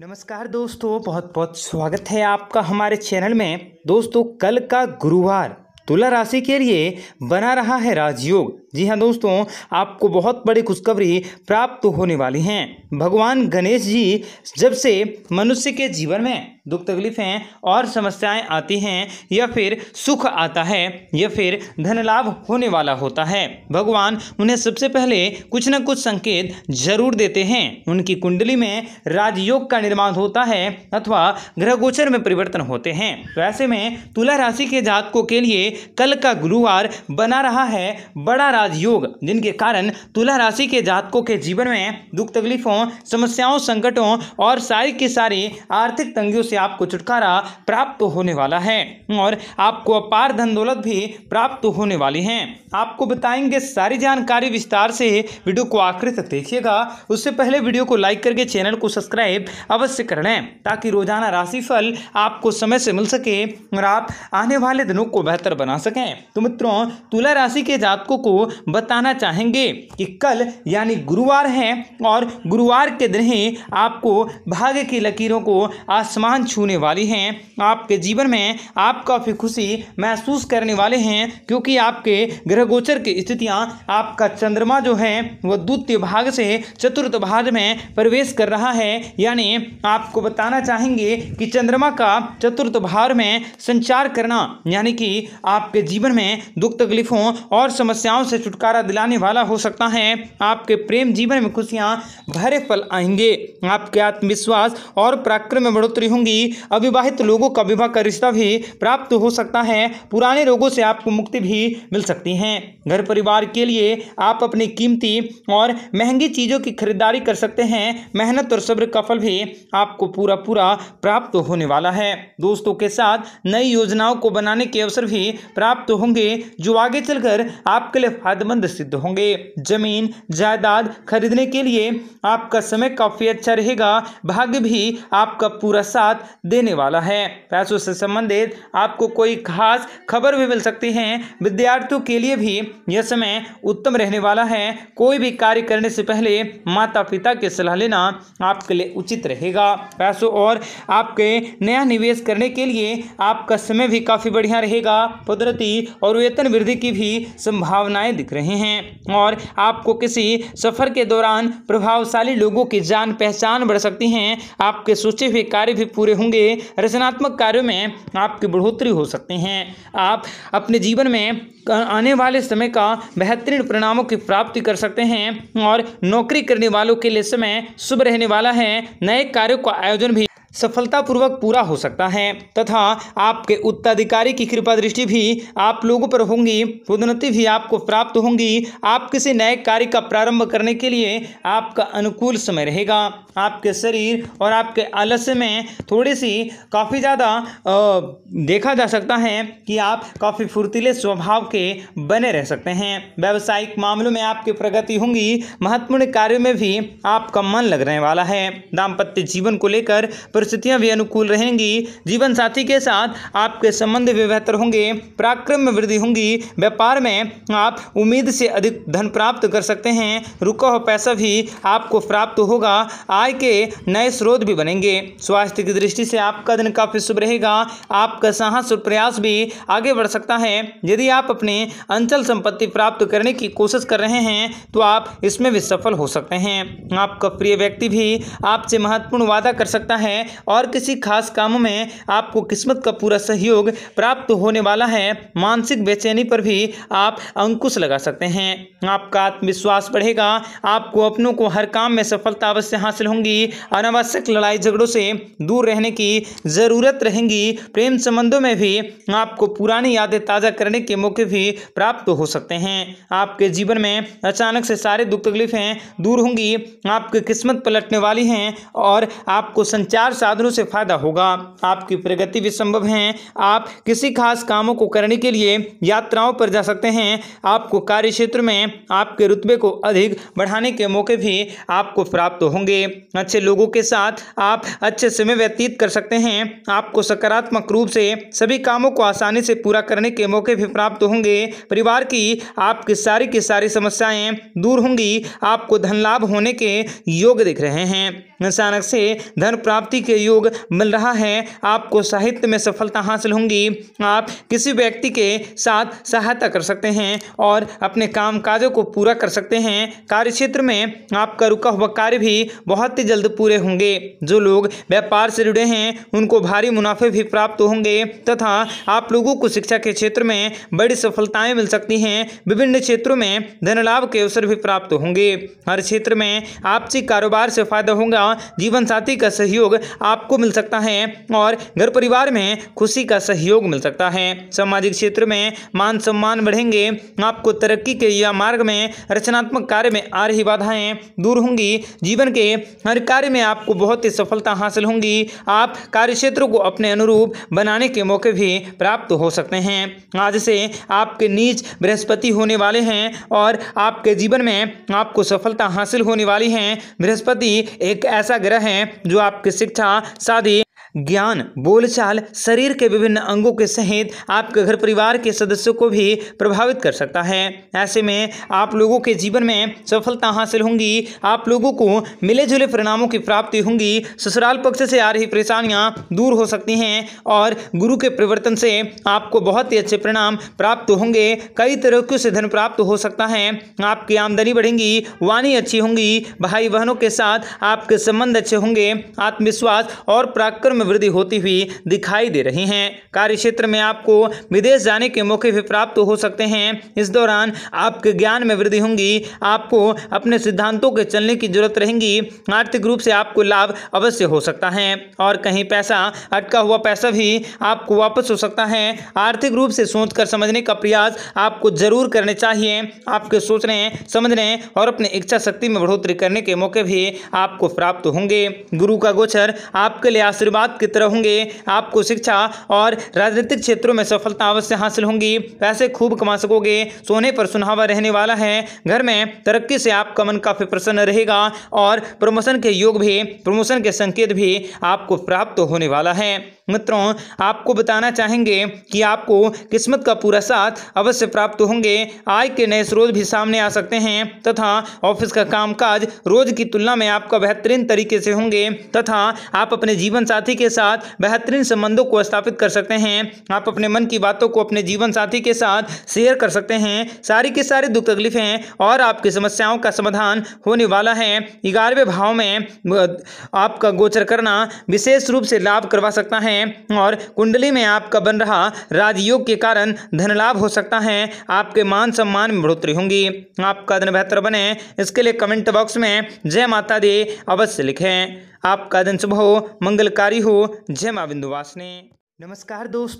नमस्कार दोस्तों बहुत बहुत स्वागत है आपका हमारे चैनल में दोस्तों कल का गुरुवार तुला राशि के लिए बना रहा है राजयोग जी हाँ दोस्तों आपको बहुत बड़ी खुशखबरी प्राप्त होने वाली हैं भगवान गणेश जी जब से मनुष्य के जीवन में दुख तकलीफ़ें और समस्याएं आती हैं या फिर सुख आता है या फिर धन लाभ होने वाला होता है भगवान उन्हें सबसे पहले कुछ न कुछ संकेत जरूर देते हैं उनकी कुंडली में राजयोग का निर्माण होता है अथवा ग्रह गोचर में परिवर्तन होते हैं तो ऐसे में तुला राशि के जातकों के लिए कल का गुरुवार बना रहा है बड़ा राजयोग जिनके कारण तुला राशि के जातकों के जीवन में दुख तकलीफों समस्याओं संकटों और सारी की सारी आर्थिक तंगियों से आपको छुटकारा प्राप्त होने वाला है और आपको अपार धन दौलत भी प्राप्त होने वाली है आपको बताएंगे सारी जानकारी विस्तार से वीडियो को आखिर तक देखिएगा उससे पहले वीडियो को लाइक करके चैनल को सब्सक्राइब अवश्य कर लें ताकि रोजाना राशिफल आपको समय से मिल सके और आप आने वाले दिनों को बेहतर बना सकें तो मित्रों तुला राशि के जातकों को बताना चाहेंगे कि कल यानी गुरुवार है और गुरुवार के दिन ही आपको भाग्य की लकीरों को आसमान छूने वाली हैं आपके जीवन में आप काफ़ी खुशी महसूस करने वाले हैं क्योंकि आपके ग्रह गोचर की स्थितियाँ आपका चंद्रमा जो है वह द्वितीय भाग से चतुर्थ भाग में प्रवेश कर रहा है यानी आपको बताना चाहेंगे कि चंद्रमा का चतुर्थ भाव में संचार करना यानी कि आपके जीवन में दुख तकलीफों और समस्याओं से छुटकारा दिलाने वाला हो सकता है आपके प्रेम जीवन में खुशियां भरे फल आएंगे आपके आत्मविश्वास और पराक्रम में बढ़ोतरी होंगी होंगी अविवाहित लोगों का विवाह का रिश्ता भी प्राप्त हो सकता है पुराने रोगों से आपको मुक्ति भी मिल सकती है घर परिवार के लिए आप अपनी कीमती और महंगी चीज़ों की खरीदारी कर सकते हैं मेहनत और सब्र का फल भी आपको पूरा पूरा प्राप्त होने वाला है दोस्तों के साथ नई योजनाओं को बनाने के अवसर भी प्राप्त होंगे जो आगे चलकर आपके लिए फायदेमंद सिद्ध होंगे जमीन जायदाद खरीदने के लिए आपका समय काफ़ी अच्छा रहेगा भाग्य भी आपका पूरा साथ साथ देने वाला है पैसों से संबंधित आपको कोई खास खबर भी मिल सकती है विद्यार्थियों के लिए भी यह समय उत्तम रहने वाला है कोई भी कार्य करने से पहले माता पिता की सलाह लेना आपके लिए उचित रहेगा पैसों और आपके नया निवेश करने के लिए आपका समय भी काफ़ी बढ़िया रहेगा कुदरती और वेतन वृद्धि की भी संभावनाएं दिख रहे हैं और आपको किसी सफर के दौरान प्रभावशाली लोगों की जान पहचान बढ़ सकती हैं आपके सोचे हुए कार्य भी पूरे पूरे होंगे रचनात्मक कार्यों में आपकी बढ़ोतरी हो सकते हैं आप अपने जीवन में आने वाले समय का बेहतरीन परिणामों की प्राप्ति कर सकते हैं और नौकरी करने वालों के लिए समय शुभ रहने वाला है नए कार्यों का आयोजन भी सफलतापूर्वक पूरा हो सकता है तथा आपके उत्तराधिकारी की कृपा दृष्टि भी आप लोगों पर होंगी उन्नति भी आपको प्राप्त होंगी आप किसी नए कार्य का प्रारंभ करने के लिए आपका अनुकूल समय रहेगा आपके शरीर और आपके आलस्य में थोड़ी सी काफ़ी ज़्यादा देखा जा सकता है कि आप काफ़ी फुर्तीले स्वभाव के बने रह सकते हैं व्यावसायिक मामलों में आपकी प्रगति होंगी महत्वपूर्ण कार्यों में भी आपका मन लगने वाला है दाम्पत्य जीवन को लेकर परिस्थितियाँ भी अनुकूल रहेंगी जीवन साथी के साथ आपके संबंध भी बेहतर होंगे पराक्रम में वृद्धि होंगी व्यापार में आप उम्मीद से अधिक धन प्राप्त कर सकते हैं रुका हुआ पैसा भी आपको प्राप्त होगा आज आय के नए स्रोत भी बनेंगे स्वास्थ्य की दृष्टि से आपका दिन काफ़ी शुभ रहेगा आपका साहस और प्रयास भी आगे बढ़ सकता है यदि आप अपने अंचल संपत्ति प्राप्त करने की कोशिश कर रहे हैं तो आप इसमें भी सफल हो सकते हैं आपका प्रिय व्यक्ति भी आपसे महत्वपूर्ण वादा कर सकता है और किसी खास काम में आपको किस्मत का पूरा सहयोग प्राप्त होने वाला है मानसिक बेचैनी पर भी आप अंकुश लगा सकते हैं आपका आत्मविश्वास बढ़ेगा आपको अपनों को हर काम में सफलता अवश्य हासिल होंगी होंगी अनावश्यक लड़ाई झगड़ों से दूर रहने की ज़रूरत रहेगी प्रेम संबंधों में भी आपको पुरानी यादें ताज़ा करने के मौके भी प्राप्त हो सकते हैं आपके जीवन में अचानक से सारे दुख तकलीफें दूर होंगी आपकी किस्मत पलटने वाली हैं और आपको संचार साधनों से फ़ायदा होगा आपकी प्रगति भी संभव है आप किसी खास कामों को करने के लिए यात्राओं पर जा सकते हैं आपको कार्य क्षेत्र में आपके रुतबे को अधिक बढ़ाने के मौके भी आपको प्राप्त होंगे अच्छे लोगों के साथ आप अच्छे समय व्यतीत कर सकते हैं आपको सकारात्मक रूप से सभी कामों को आसानी से पूरा करने के मौके भी प्राप्त होंगे परिवार की आपकी सारी की सारी समस्याएं दूर होंगी आपको धन लाभ होने के योग दिख रहे हैं अचानक से धन प्राप्ति के योग मिल रहा है आपको साहित्य में सफलता हासिल होंगी आप किसी व्यक्ति के साथ सहायता कर सकते हैं और अपने काम काजों को पूरा कर सकते हैं क्षेत्र में आपका रुका हुआ कार्य भी बहुत बहुत ही जल्द पूरे होंगे जो लोग व्यापार से जुड़े हैं उनको भारी मुनाफे भी प्राप्त होंगे तथा आप लोगों को शिक्षा के क्षेत्र में बड़ी सफलताएं मिल सकती हैं विभिन्न क्षेत्रों में धनलाभ के अवसर भी प्राप्त होंगे हर क्षेत्र में आपसी कारोबार से फायदा होगा जीवन साथी का सहयोग आपको मिल सकता है और घर परिवार में खुशी का सहयोग मिल सकता है सामाजिक क्षेत्र में मान सम्मान बढ़ेंगे आपको तरक्की के या मार्ग में रचनात्मक कार्य में आ रही बाधाएं दूर होंगी जीवन के हर कार्य में आपको बहुत ही सफलता हासिल होंगी आप कार्य क्षेत्र को अपने अनुरूप बनाने के मौके भी प्राप्त हो सकते हैं आज से आपके नीच बृहस्पति होने वाले हैं और आपके जीवन में आपको सफलता हासिल होने वाली है बृहस्पति एक ऐसा ग्रह है जो आपकी शिक्षा शादी ज्ञान बोलचाल शरीर के विभिन्न अंगों के सहित आपके घर परिवार के सदस्यों को भी प्रभावित कर सकता है ऐसे में आप लोगों के जीवन में सफलता हासिल होंगी आप लोगों को मिले जुले परिणामों की प्राप्ति होंगी ससुराल पक्ष से आ रही परेशानियाँ दूर हो सकती हैं और गुरु के परिवर्तन से आपको बहुत ही अच्छे परिणाम प्राप्त होंगे कई तरीकों से धन प्राप्त हो सकता है आपकी आमदनी बढ़ेंगी वाणी अच्छी होंगी भाई बहनों के साथ आपके संबंध अच्छे होंगे आत्मविश्वास और पराक्रम वृद्धि होती हुई दिखाई दे रही है कार्य क्षेत्र में आपको विदेश जाने के मौके भी प्राप्त हो सकते हैं इस दौरान आपके ज्ञान में वृद्धि होंगी आपको अपने सिद्धांतों के चलने की जरूरत रहेगी आर्थिक रूप से आपको लाभ अवश्य हो सकता है और कहीं पैसा अटका हुआ पैसा भी आपको वापस हो सकता है आर्थिक रूप से सोच कर समझने का प्रयास आपको जरूर करने चाहिए आपके सोचने समझने और अपने इच्छा शक्ति में बढ़ोतरी करने के मौके भी आपको प्राप्त होंगे गुरु का गोचर आपके लिए आशीर्वाद की तरह होंगे आपको शिक्षा और राजनीतिक क्षेत्रों में सफलता अवश्य हासिल होंगी पैसे खूब कमा सकोगे सोने पर सुनावा रहने वाला है घर में तरक्की से आपका मन काफ़ी प्रसन्न रहेगा और प्रमोशन के योग भी प्रमोशन के संकेत भी आपको प्राप्त होने वाला है मित्रों आपको बताना चाहेंगे कि आपको किस्मत का पूरा साथ अवश्य प्राप्त होंगे आय के नए स्रोत भी सामने आ सकते हैं तथा ऑफिस का कामकाज रोज की तुलना में आपका बेहतरीन तरीके से होंगे तथा आप अपने जीवन साथी के साथ बेहतरीन संबंधों को स्थापित कर सकते हैं आप अपने मन की बातों को अपने जीवन साथी के साथ शेयर कर सकते हैं सारी की सारी दुख तकलीफें और आपकी समस्याओं का समाधान होने वाला है ग्यारहवें भाव में आपका गोचर करना विशेष रूप से लाभ करवा सकता है और कुंडली में आपका बन रहा राजयोग के कारण धन लाभ हो सकता है आपके मान सम्मान में बढ़ोतरी होंगी आपका दिन बेहतर बने इसके लिए कमेंट बॉक्स में जय माता दी अवश्य लिखें आपका दिन शुभ हो मंगलकारी हो जय माँ बिंदुवासनी नमस्कार दोस्त